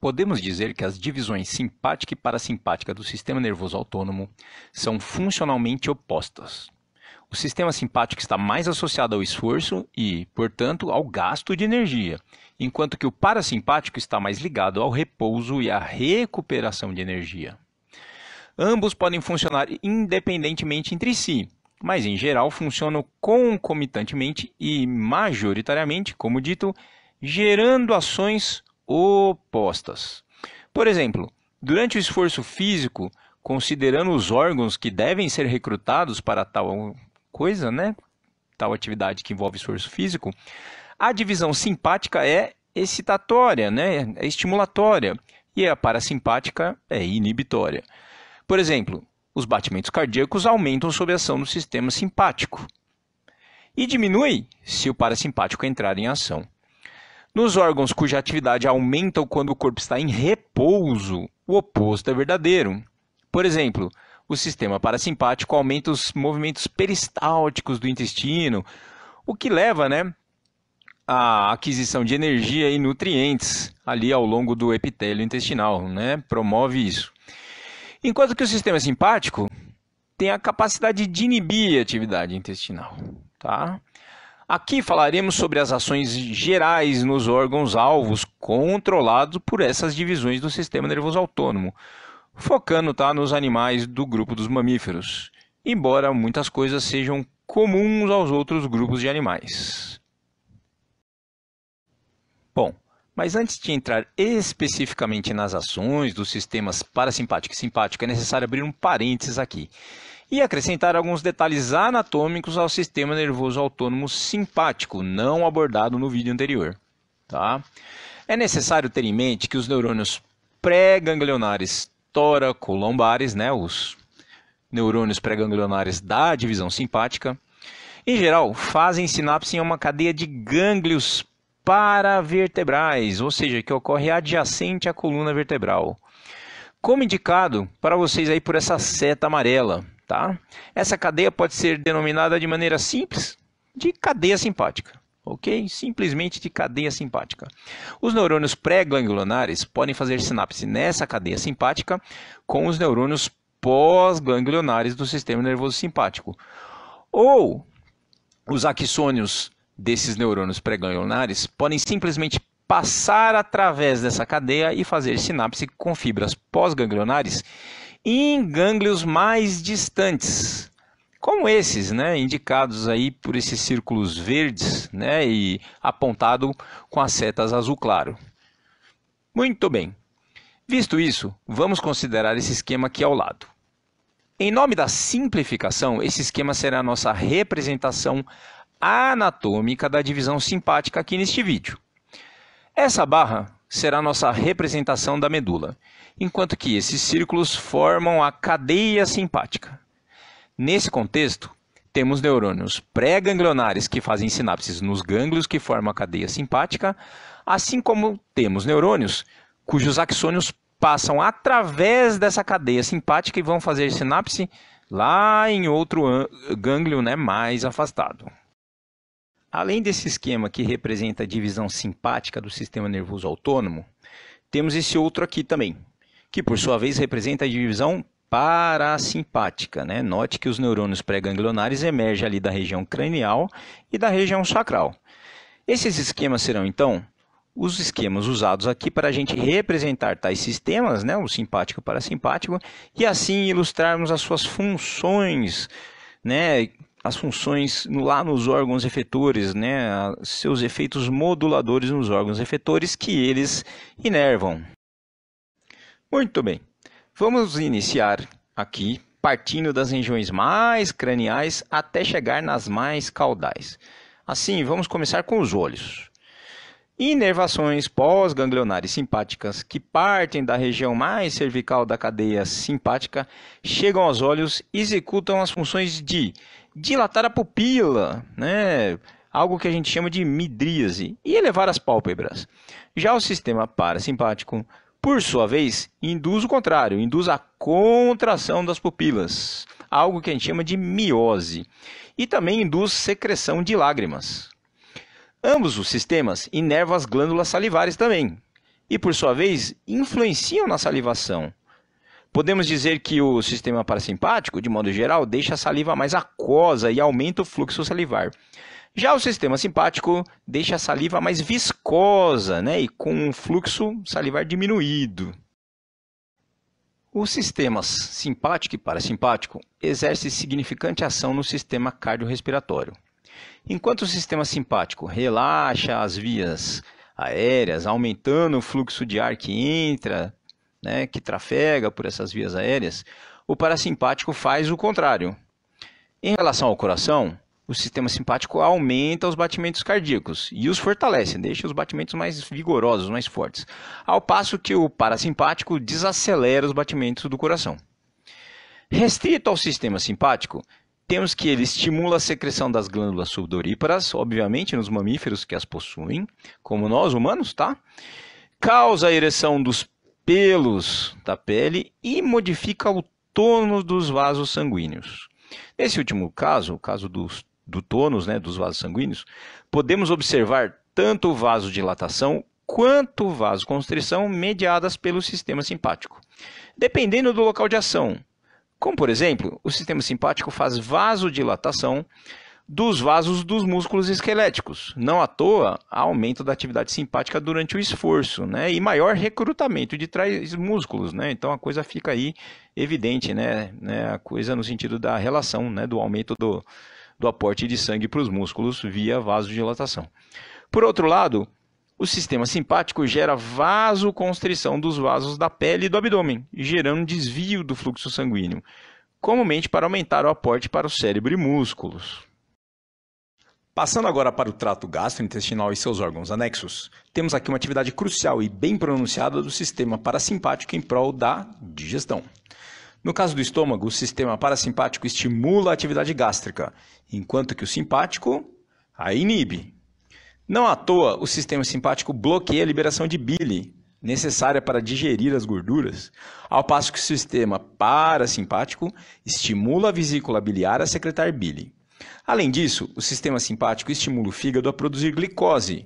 Podemos dizer que as divisões simpática e parasimpática do sistema nervoso autônomo são funcionalmente opostas. O sistema simpático está mais associado ao esforço e, portanto, ao gasto de energia, enquanto que o parasimpático está mais ligado ao repouso e à recuperação de energia. Ambos podem funcionar independentemente entre si, mas em geral funcionam concomitantemente e majoritariamente, como dito, gerando ações opostas. Por exemplo, durante o esforço físico, considerando os órgãos que devem ser recrutados para tal coisa, né? Tal atividade que envolve esforço físico, a divisão simpática é excitatória, né? É estimulatória e a parasimpática é inibitória. Por exemplo, os batimentos cardíacos aumentam sob a ação do sistema simpático e diminui se o parasimpático entrar em ação. Nos órgãos cuja atividade aumenta quando o corpo está em repouso, o oposto é verdadeiro. Por exemplo, o sistema parasimpático aumenta os movimentos peristálticos do intestino, o que leva, né, aquisição de energia e nutrientes ali ao longo do epitélio intestinal, né? Promove isso. Enquanto que o sistema simpático tem a capacidade de inibir a atividade intestinal, tá? Aqui falaremos sobre as ações gerais nos órgãos alvos controlados por essas divisões do sistema nervoso autônomo, focando tá, nos animais do grupo dos mamíferos, embora muitas coisas sejam comuns aos outros grupos de animais. Bom, mas antes de entrar especificamente nas ações dos sistemas parasimpático e simpático, é necessário abrir um parênteses aqui e acrescentar alguns detalhes anatômicos ao sistema nervoso autônomo simpático, não abordado no vídeo anterior. Tá? É necessário ter em mente que os neurônios pré-ganglionares toracolombares, né, os neurônios pré-ganglionares da divisão simpática, em geral, fazem sinapse em uma cadeia de gânglios paravertebrais, ou seja, que ocorre adjacente à coluna vertebral. Como indicado para vocês aí por essa seta amarela, Tá? Essa cadeia pode ser denominada de maneira simples de cadeia simpática. Ok? Simplesmente de cadeia simpática. Os neurônios pré-ganglionares podem fazer sinapse nessa cadeia simpática com os neurônios pós-ganglionares do sistema nervoso simpático. Ou os axônios desses neurônios pré-ganglionares podem simplesmente passar através dessa cadeia e fazer sinapse com fibras pós-ganglionares e em gânglios mais distantes, como esses, né, indicados aí por esses círculos verdes, né, e apontado com as setas azul claro. Muito bem. Visto isso, vamos considerar esse esquema aqui ao lado. Em nome da simplificação, esse esquema será a nossa representação anatômica da divisão simpática aqui neste vídeo. Essa barra será nossa representação da medula, enquanto que esses círculos formam a cadeia simpática. Nesse contexto, temos neurônios pré-ganglionares que fazem sinapses nos gânglios que formam a cadeia simpática, assim como temos neurônios cujos axônios passam através dessa cadeia simpática e vão fazer sinapse lá em outro gânglio né, mais afastado. Além desse esquema que representa a divisão simpática do sistema nervoso autônomo, temos esse outro aqui também, que por sua vez representa a divisão parasimpática. Né? Note que os neurônios pré-ganglionares emergem ali da região cranial e da região sacral. Esses esquemas serão, então, os esquemas usados aqui para a gente representar tais sistemas, né? o simpático e o parasimpático, e assim ilustrarmos as suas funções né, as funções lá nos órgãos efetores, né, seus efeitos moduladores nos órgãos efetores que eles inervam. Muito bem, vamos iniciar aqui partindo das regiões mais craniais até chegar nas mais caudais. Assim, vamos começar com os olhos. Inervações pós-ganglionares simpáticas que partem da região mais cervical da cadeia simpática chegam aos olhos e executam as funções de dilatar a pupila, né? algo que a gente chama de midríase, e elevar as pálpebras. Já o sistema parasimpático, por sua vez, induz o contrário, induz a contração das pupilas, algo que a gente chama de miose, e também induz secreção de lágrimas. Ambos os sistemas inervam as glândulas salivares também, e por sua vez influenciam na salivação, Podemos dizer que o sistema parasimpático, de modo geral, deixa a saliva mais aquosa e aumenta o fluxo salivar. Já o sistema simpático deixa a saliva mais viscosa né, e com um fluxo salivar diminuído. Os sistemas simpático e parasimpático exercem significante ação no sistema cardiorrespiratório. Enquanto o sistema simpático relaxa as vias aéreas, aumentando o fluxo de ar que entra né, que trafega por essas vias aéreas, o parasimpático faz o contrário. Em relação ao coração, o sistema simpático aumenta os batimentos cardíacos e os fortalece, deixa os batimentos mais vigorosos, mais fortes, ao passo que o parasimpático desacelera os batimentos do coração. Restrito ao sistema simpático, temos que ele estimula a secreção das glândulas sudoríparas, obviamente nos mamíferos que as possuem, como nós humanos, tá? Causa a ereção dos pelos da pele e modifica o tônus dos vasos sanguíneos. Nesse último caso, o caso dos, do tônus né, dos vasos sanguíneos, podemos observar tanto vasodilatação quanto vasoconstrição mediadas pelo sistema simpático, dependendo do local de ação. Como, por exemplo, o sistema simpático faz vasodilatação dos vasos dos músculos esqueléticos. Não à toa, aumento da atividade simpática durante o esforço, né? E maior recrutamento de trás músculos, né? Então a coisa fica aí evidente, né, né? A coisa no sentido da relação, né? Do aumento do, do aporte de sangue para os músculos via vasodilatação. Por outro lado, o sistema simpático gera vasoconstrição dos vasos da pele e do abdômen, gerando desvio do fluxo sanguíneo, comumente para aumentar o aporte para o cérebro e músculos. Passando agora para o trato gastrointestinal e seus órgãos anexos, temos aqui uma atividade crucial e bem pronunciada do sistema parasimpático em prol da digestão. No caso do estômago, o sistema parasimpático estimula a atividade gástrica, enquanto que o simpático a inibe. Não à toa, o sistema simpático bloqueia a liberação de bile, necessária para digerir as gorduras, ao passo que o sistema parasimpático estimula a vesícula biliar a secretar bile. Além disso, o sistema simpático estimula o fígado a produzir glicose,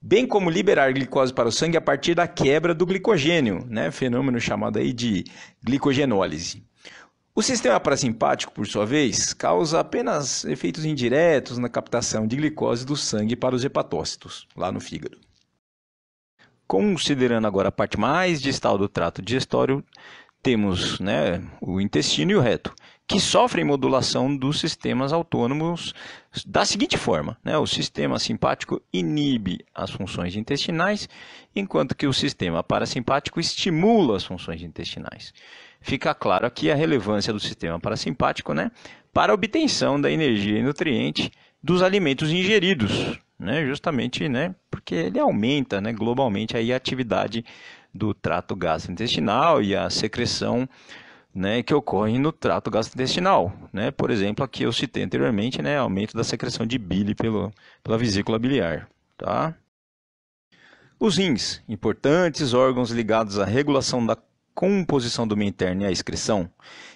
bem como liberar glicose para o sangue a partir da quebra do glicogênio, né? fenômeno chamado aí de glicogenólise. O sistema parasimpático, por sua vez, causa apenas efeitos indiretos na captação de glicose do sangue para os hepatócitos, lá no fígado. Considerando agora a parte mais distal do trato digestório, temos né, o intestino e o reto, que tá. sofrem modulação dos sistemas autônomos da seguinte forma: né? o sistema simpático inibe as funções intestinais, enquanto que o sistema parasimpático estimula as funções intestinais. Fica claro aqui a relevância do sistema parasimpático né? para a obtenção da energia e nutriente dos alimentos ingeridos, né? justamente né? porque ele aumenta né, globalmente aí a atividade do trato gastrointestinal e a secreção né, que ocorre no trato gastrointestinal. Né? Por exemplo, aqui eu citei anteriormente, né, aumento da secreção de bile pelo, pela vesícula biliar. Tá? Os rins, importantes órgãos ligados à regulação da composição do meio interno e à excreção,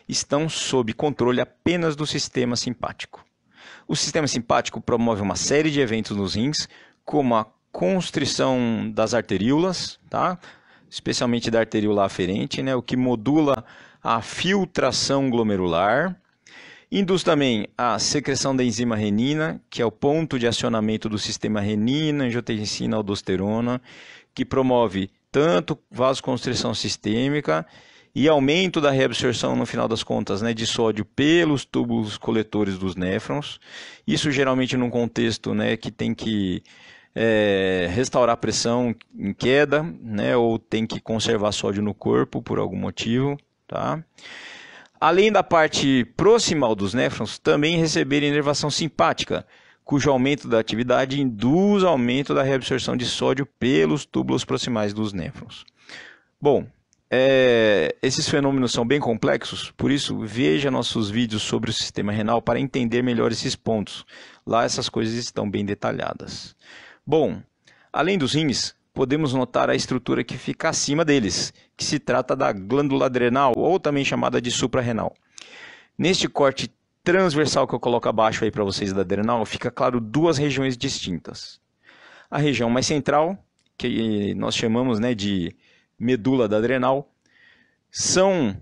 estão sob controle apenas do sistema simpático. O sistema simpático promove uma série de eventos nos rins, como a constrição das arteríolas, tá? especialmente da arteriola aferente, né, o que modula a filtração glomerular. Induz também a secreção da enzima renina, que é o ponto de acionamento do sistema renina, angiotensina, aldosterona, que promove tanto vasoconstrição sistêmica e aumento da reabsorção, no final das contas, né, de sódio pelos túbulos coletores dos néfrons. Isso geralmente num contexto né, que tem que é, restaurar a pressão em queda, né, ou tem que conservar sódio no corpo por algum motivo, tá? Além da parte proximal dos néfrons, também receber inervação simpática, cujo aumento da atividade induz aumento da reabsorção de sódio pelos túbulos proximais dos néfrons. Bom, é, esses fenômenos são bem complexos, por isso veja nossos vídeos sobre o sistema renal para entender melhor esses pontos. Lá essas coisas estão bem detalhadas. Bom, além dos rins, podemos notar a estrutura que fica acima deles, que se trata da glândula adrenal, ou também chamada de suprarrenal. Neste corte transversal que eu coloco abaixo aí para vocês da adrenal, fica claro duas regiões distintas. A região mais central, que nós chamamos né, de medula da adrenal, são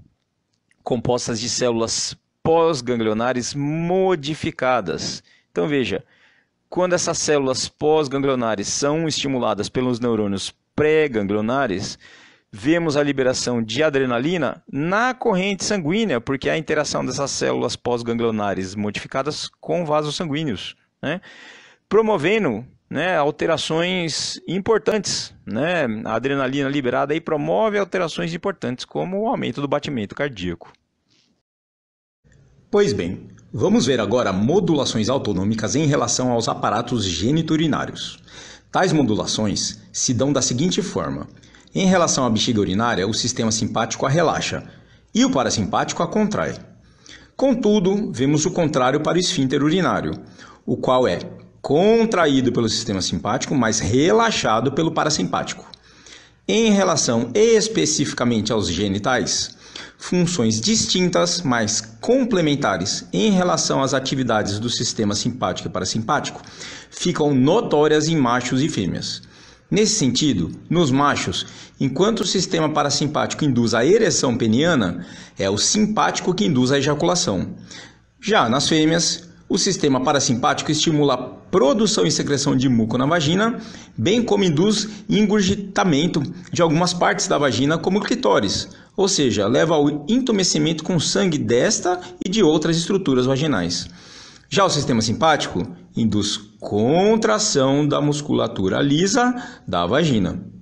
compostas de células pós-ganglionares modificadas. Então veja, quando essas células pós-ganglionares são estimuladas pelos neurônios pré-ganglionares, vemos a liberação de adrenalina na corrente sanguínea, porque a interação dessas células pós-ganglionares modificadas com vasos sanguíneos, né? promovendo né, alterações importantes. Né? A adrenalina liberada aí promove alterações importantes, como o aumento do batimento cardíaco. Pois bem, Vamos ver agora modulações autonômicas em relação aos aparatos geniturinários. Tais modulações se dão da seguinte forma: em relação à bexiga urinária, o sistema simpático a relaxa e o parasimpático a contrai. Contudo, vemos o contrário para o esfíncter urinário, o qual é contraído pelo sistema simpático, mas relaxado pelo parasimpático. Em relação especificamente aos genitais, funções distintas, mas complementares em relação às atividades do sistema simpático e parasimpático, ficam notórias em machos e fêmeas. Nesse sentido, nos machos, enquanto o sistema parasimpático induz a ereção peniana, é o simpático que induz a ejaculação. Já nas fêmeas, o sistema parasimpático estimula a produção e secreção de muco na vagina, bem como induz engurgitamento de algumas partes da vagina, como o clitóris, ou seja, leva ao intumescimento com sangue desta e de outras estruturas vaginais. Já o sistema simpático induz contração da musculatura lisa da vagina.